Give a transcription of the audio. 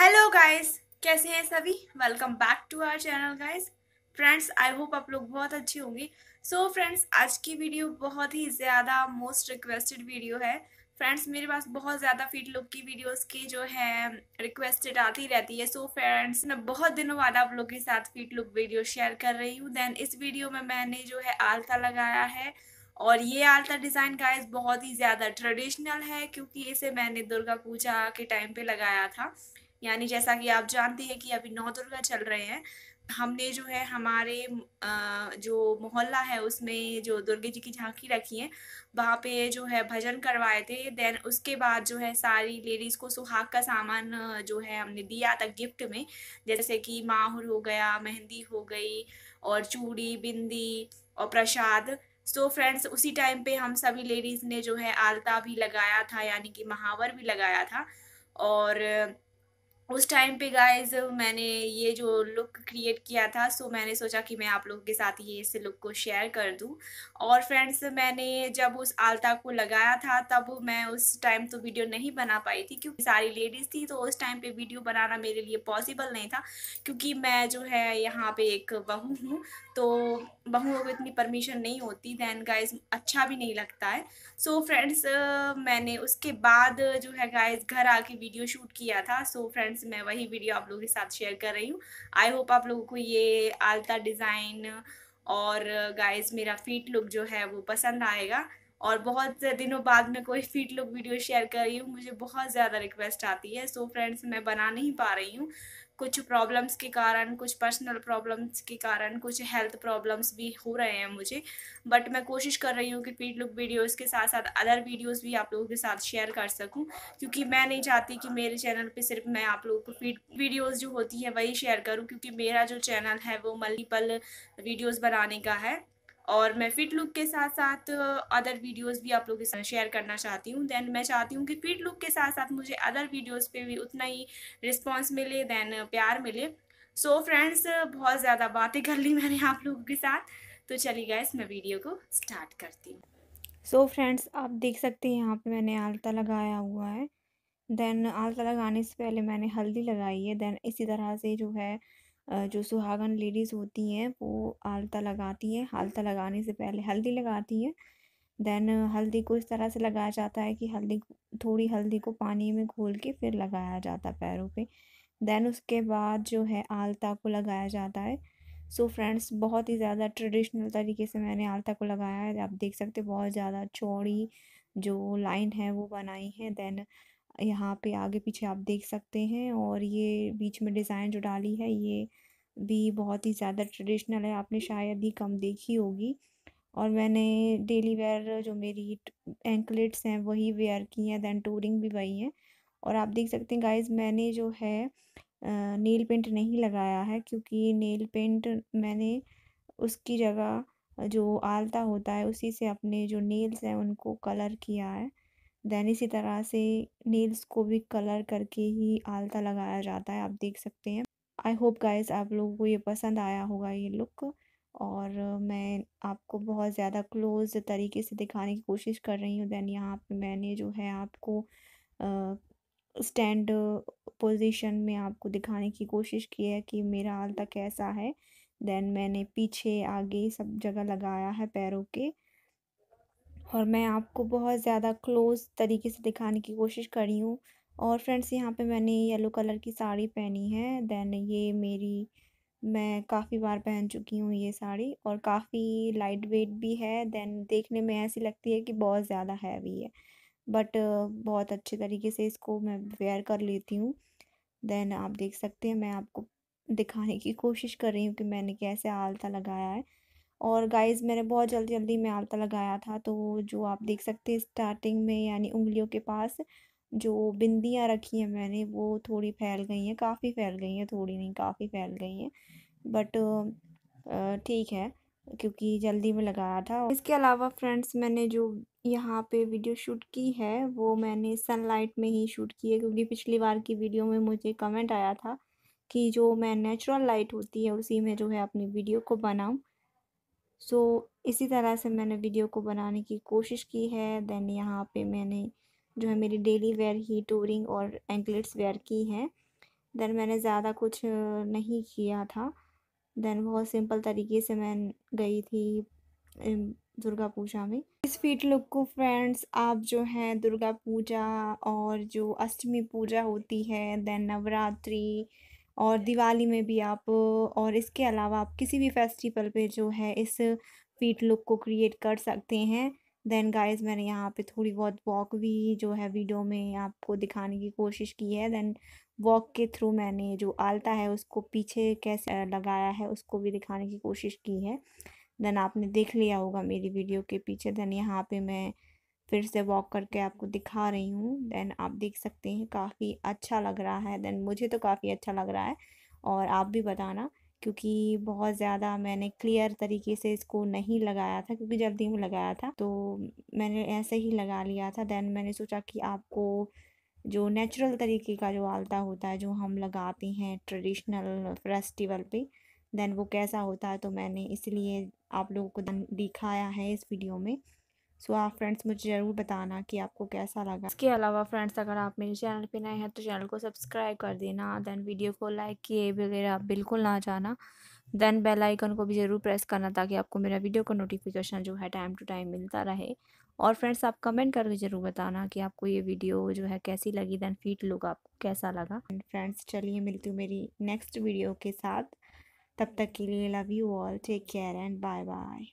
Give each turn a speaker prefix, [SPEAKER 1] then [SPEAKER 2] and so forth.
[SPEAKER 1] hello guys कैसे हैं सभी welcome back to our channel guys friends I hope आप लोग बहुत अच्छे होंगे सो फ्रेंड्स आज की वीडियो बहुत ही ज़्यादा मोस्ट रिक्वेस्टेड वीडियो है फ्रेंड्स मेरे पास बहुत ज़्यादा फिट लुक की वीडियोस की जो है रिक्वेस्टेड आती रहती है सो so, फ्रेंड्स मैं बहुत दिनों बाद आप लोग के साथ फिट लुक वीडियो शेयर कर रही हूँ देन इस वीडियो में मैंने जो है आलता लगाया है और ये आलता डिज़ाइन गाइस बहुत ही ज़्यादा ट्रेडिशनल है क्योंकि इसे मैंने दुर्गा पूजा के टाइम पर लगाया था यानी जैसा कि आप जानते हैं कि अभी नौ दुर्गा चल रहे हैं हमने जो है हमारे जो मोहल्ला है उसमें जो दुर्गे जी की झांकी रखी है वहाँ पे जो है भजन करवाए थे देन उसके बाद जो है सारी लेडीज़ को सुहाग का सामान जो है हमने दिया था गिफ्ट में जैसे कि माहुर हो गया मेहंदी हो गई और चूड़ी बिंदी और प्रसाद सो so फ्रेंड्स उसी टाइम पे हम सभी लेडीज़ ने जो है आलता भी लगाया था यानी कि महावर भी लगाया था और उस टाइम पे गाइज मैंने ये जो लुक क्रिएट किया था सो मैंने सोचा कि मैं आप लोगों के साथ ये इस लुक को शेयर कर दूं और फ्रेंड्स मैंने जब उस आलता को लगाया था तब मैं उस टाइम तो वीडियो नहीं बना पाई थी क्योंकि सारी लेडीज़ थी तो उस टाइम पे वीडियो बनाना मेरे लिए पॉसिबल नहीं था क्योंकि मैं जो है यहाँ पर एक बहू हूँ तो बहुओं को इतनी परमिशन नहीं होती दैन गाइज अच्छा भी नहीं लगता है सो so, फ्रेंड्स मैंने उसके बाद जो है गाइज घर आके वीडियो शूट किया था सो so, फ्रेंड्स फ्रेंड्स मैं वही वीडियो आप लोगों के साथ शेयर कर रही हूँ आई होप आप लोगों को ये आलता डिज़ाइन और गाइस मेरा फीट लुक जो है वो पसंद आएगा और बहुत दिनों बाद में कोई फीट लुक वीडियो शेयर कर रही हूँ मुझे बहुत ज़्यादा रिक्वेस्ट आती है सो so फ्रेंड्स मैं बना नहीं पा रही हूँ कुछ प्रॉब्लम्स के कारण कुछ पर्सनल प्रॉब्लम्स के कारण कुछ हेल्थ प्रॉब्लम्स भी हो रहे हैं मुझे बट मैं कोशिश कर रही हूँ कि फीड लुक वीडियोस के साथ साथ अदर वीडियोस भी आप लोगों के साथ शेयर कर सकूँ क्योंकि मैं नहीं चाहती कि मेरे चैनल पे सिर्फ मैं आप लोगों को फीड वीडियोस जो होती है वही शेयर करूँ क्योंकि मेरा जो चैनल है वो मल्टीपल वीडियोज़ बनाने का है और मैं फिट लुक के साथ साथ अदर वीडियोस भी आप लोगों के साथ शेयर करना चाहती हूँ देन मैं चाहती हूँ कि फिट लुक के साथ साथ मुझे अदर वीडियोस पे भी उतना ही रिस्पांस मिले देन प्यार मिले सो so फ्रेंड्स बहुत ज़्यादा बातें कर ली मैंने आप लोगों के साथ तो चली गैस मैं वीडियो को स्टार्ट करती हूँ
[SPEAKER 2] सो फ्रेंड्स आप देख सकते हैं यहाँ पर मैंने आलता लगाया हुआ है देन आलता लगाने से पहले मैंने हल्दी लगाई है देन इसी तरह से जो है जो सुहागन लेडीज़ होती हैं वो आलता लगाती हैं आलता लगाने से पहले हल्दी लगाती हैं देन हल्दी को इस तरह से लगाया जाता है कि हल्दी थोड़ी हल्दी को पानी में घोल के फिर लगाया जाता है पैरों पे देन उसके बाद जो है आलता को लगाया जाता है सो so फ्रेंड्स बहुत ही ज़्यादा ट्रेडिशनल तरीके से मैंने आलता को लगाया है आप देख सकते बहुत ज़्यादा चौड़ी जो लाइन है वो बनाई है देन यहाँ पे आगे पीछे आप देख सकते हैं और ये बीच में डिज़ाइन जो डाली है ये भी बहुत ही ज़्यादा ट्रेडिशनल है आपने शायद ही कम देखी होगी और मैंने डेली वेयर जो मेरी एंकलेट्स हैं वही वेयर की हैं दैन टूरिंग भी वही हैं और आप देख सकते हैं गाइज मैंने जो है नेल पेंट नहीं लगाया है क्योंकि नेल पेंट मैंने उसकी जगह जो आलता होता है उसी से अपने जो नेल्स हैं उनको कलर किया है देन इसी तरह से नेल्स को भी कलर करके ही आलता लगाया जाता है आप देख सकते हैं आई होप गाइज आप लोगों को ये पसंद आया होगा ये लुक और मैं आपको बहुत ज़्यादा क्लोज तरीके से दिखाने की कोशिश कर रही हूँ दैन यहाँ पे मैंने जो है आपको स्टैंड पोजीशन में आपको दिखाने की कोशिश की है कि मेरा आलता कैसा है देन मैंने पीछे आगे सब जगह लगाया है पैरों के और मैं आपको बहुत ज़्यादा क्लोज़ तरीके से दिखाने की कोशिश कर रही हूँ और फ्रेंड्स यहाँ पे मैंने येलो कलर की साड़ी पहनी है देन ये मेरी मैं काफ़ी बार पहन चुकी हूँ ये साड़ी और काफ़ी लाइट वेट भी है देन देखने में ऐसी लगती है कि बहुत ज़्यादा हैवी है बट बहुत अच्छे तरीके से इसको मैं वेयर कर लेती हूँ देन आप देख सकते हैं मैं आपको दिखाने की कोशिश कर रही हूँ कि मैंने कैसे आलता लगाया है और गाइस मैंने बहुत जल्दी जल्दी में आलता लगाया था तो जो आप देख सकते हैं स्टार्टिंग में यानी उंगलियों के पास जो बिंदियाँ रखी हैं मैंने वो थोड़ी फैल गई हैं काफ़ी फैल गई हैं थोड़ी नहीं काफ़ी फैल गई हैं बट ठीक है क्योंकि जल्दी में लगाया था इसके अलावा फ्रेंड्स मैंने जो यहाँ पे वीडियो शूट की है वो मैंने सनलाइट में ही शूट की है क्योंकि पिछली बार की वीडियो में मुझे कमेंट आया था कि जो मैं नेचुरल लाइट होती है उसी में जो है अपनी वीडियो को बनाऊँ सो so, इसी तरह से मैंने वीडियो को बनाने की कोशिश की है देन यहाँ पे मैंने जो है मेरी डेली वेयर ही टूरिंग और एंकलेट्स वेयर की हैं देन मैंने ज़्यादा कुछ नहीं किया था देन बहुत सिंपल तरीके से मैं गई थी दुर्गा पूजा में इस फीट लुक को फ्रेंड्स आप जो हैं दुर्गा पूजा और जो अष्टमी पूजा होती है देन नवरात्रि और दिवाली में भी आप और इसके अलावा आप किसी भी फेस्टिवल पे जो है इस फीट लुक को क्रिएट कर सकते हैं देन गाइस मैंने यहाँ पे थोड़ी बहुत वॉक भी जो है वीडियो में आपको दिखाने की कोशिश की है देन वॉक के थ्रू मैंने जो आलता है उसको पीछे कैसे लगाया है उसको भी दिखाने की कोशिश की है देन आपने देख लिया होगा मेरी वीडियो के पीछे देन यहाँ पे मैं फिर से वॉक करके आपको दिखा रही हूँ देन आप देख सकते हैं काफ़ी अच्छा लग रहा है देन मुझे तो काफ़ी अच्छा लग रहा है और आप भी बताना क्योंकि बहुत ज़्यादा मैंने क्लियर तरीके से इसको नहीं लगाया था क्योंकि जल्दी में लगाया था तो मैंने ऐसे ही लगा लिया था देन मैंने सोचा कि आपको जो नेचुरल तरीके का जो आलता होता है जो हम लगाते हैं ट्रेडिशनल फेस्टिवल पे देन वो कैसा होता है तो मैंने इसलिए आप लोगों को दिखाया है इस वीडियो में सो आप फ्रेंड्स मुझे ज़रूर बताना कि आपको कैसा लगा इसके अलावा फ्रेंड्स अगर आप मेरे चैनल पे नए हैं तो चैनल को सब्सक्राइब कर देना देन वीडियो को लाइक किए वगैरह बिल्कुल ना जाना देन बेल आइकन को भी ज़रूर प्रेस करना ताकि आपको मेरा वीडियो का नोटिफिकेशन जो है टाइम टू टाइम मिलता रहे और फ्रेंड्स आप कमेंट करके ज़रूर बताना कि आपको ये वीडियो जो है कैसी लगी देन फीट लुक आपको कैसा लगा फ्रेंड्स चलिए मिलती हूँ मेरी नेक्स्ट वीडियो के साथ तब तक के लिए love you all take care and bye bye